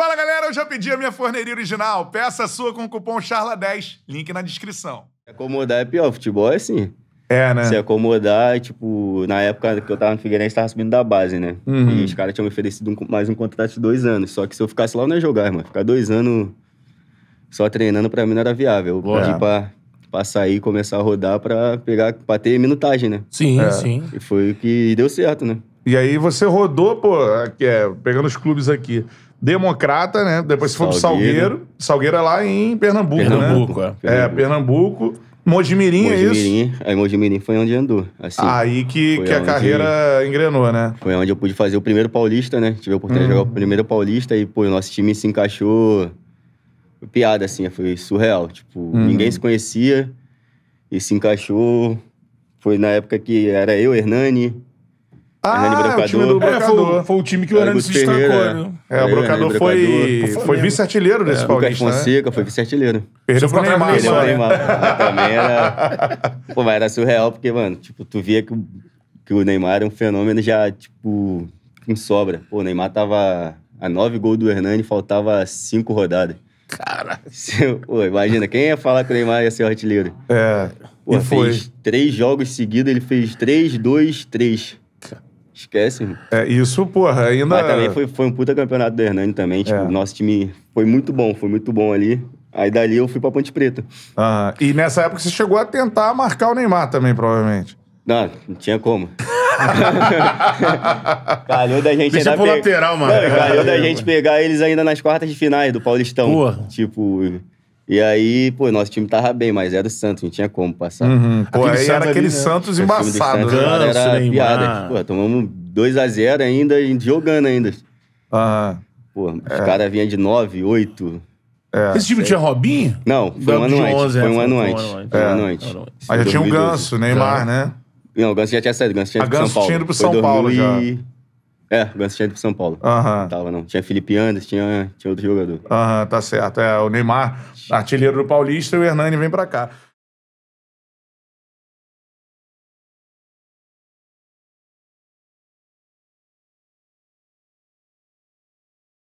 Fala galera, eu já pedi a minha forneria original. Peça a sua com o cupom CHARLA10, link na descrição. Acomodar é pior, futebol é assim. É, né? Se acomodar, tipo, na época que eu tava no Figueirense, tava subindo da base, né? Uhum. E os caras tinham me oferecido um, mais um contrato de dois anos. Só que se eu ficasse lá, eu não ia jogar, mano. Ficar dois anos só treinando pra mim não era viável. Eu pedi é. pra, pra sair, começar a rodar pra pegar, pra ter minutagem, né? Sim, é. sim. E foi o que deu certo, né? E aí você rodou, pô, é, pegando os clubes aqui. Democrata, né? Depois foi o pro Salgueiro. Salgueiro é lá em Pernambuco, né? Pernambuco, né? É, é Pernambuco. Mojimirim, Mojimirim, é isso? Aí Mojimirim foi onde andou. Assim, aí que, que a carreira engrenou, né? Foi onde eu pude fazer o primeiro paulista, né? Tive a oportunidade de jogar o hum. primeiro paulista e, pô, o nosso time se encaixou. Foi piada, assim, foi surreal. Tipo, hum. ninguém se conhecia e se encaixou. Foi na época que era eu, Hernani, Hernani ah, é, o Brocador. É, foi, foi, o time que o Hernani é, se destacou, é. né? É, o Brocador foi, foi vice-artilheiro desse é, Paulista, né? Lucas Fonseca né? foi vice-artilheiro. Perdeu pro Neymar, Perdeu pro Neymar. Também era... Pô, mas era surreal, porque, mano, tipo, tu via que o, que o Neymar era um fenômeno já, tipo, em sobra. Pô, o Neymar tava a nove gols do Hernani, faltava cinco rodadas. Cara. Pô, imagina, quem ia falar que o Neymar ia ser artilheiro? É. Pô, e fez três jogos seguidos, ele fez três, dois, três. Esquece, mano. É, isso, porra, ainda. Mas também foi, foi um puta campeonato do Hernani também. Tipo, é. nosso time foi muito bom, foi muito bom ali. Aí dali eu fui pra Ponte Preta. Ah, e nessa época você chegou a tentar marcar o Neymar também, provavelmente. Não, não tinha como. calhou da gente Deixa ainda. É pe... lateral, mano. Não, calhou da gente pegar eles ainda nas quartas de finais do Paulistão. Porra. Tipo. E aí, pô, nosso time tava bem, mas era o Santos, não tinha como passar. Uhum. Pô, aquele aí Santos era aquele ali, né? Santos né? embaçado. O time do Santos, né? era Neymar. piada. Pô, tomamos 2x0 ainda, jogando ainda. Aham. Pô, os é. caras vinham de 9, 8... É. Esse time tinha Robinho? Não, foi um, ano antes, 11, foi um ano antes. Foi um ano antes. Aí já tinha o Ganso, Neymar, né? Não, o Ganso já tinha saído. O Ganso tinha ido pro São Paulo. São Paulo já. É, o Ganso tinha ido pro São Paulo. Aham. tava, não. Tinha Felipe Andes, tinha, tinha outro jogador. Aham, tá certo. É, o Neymar, artilheiro do Paulista, e o Hernani vem pra cá.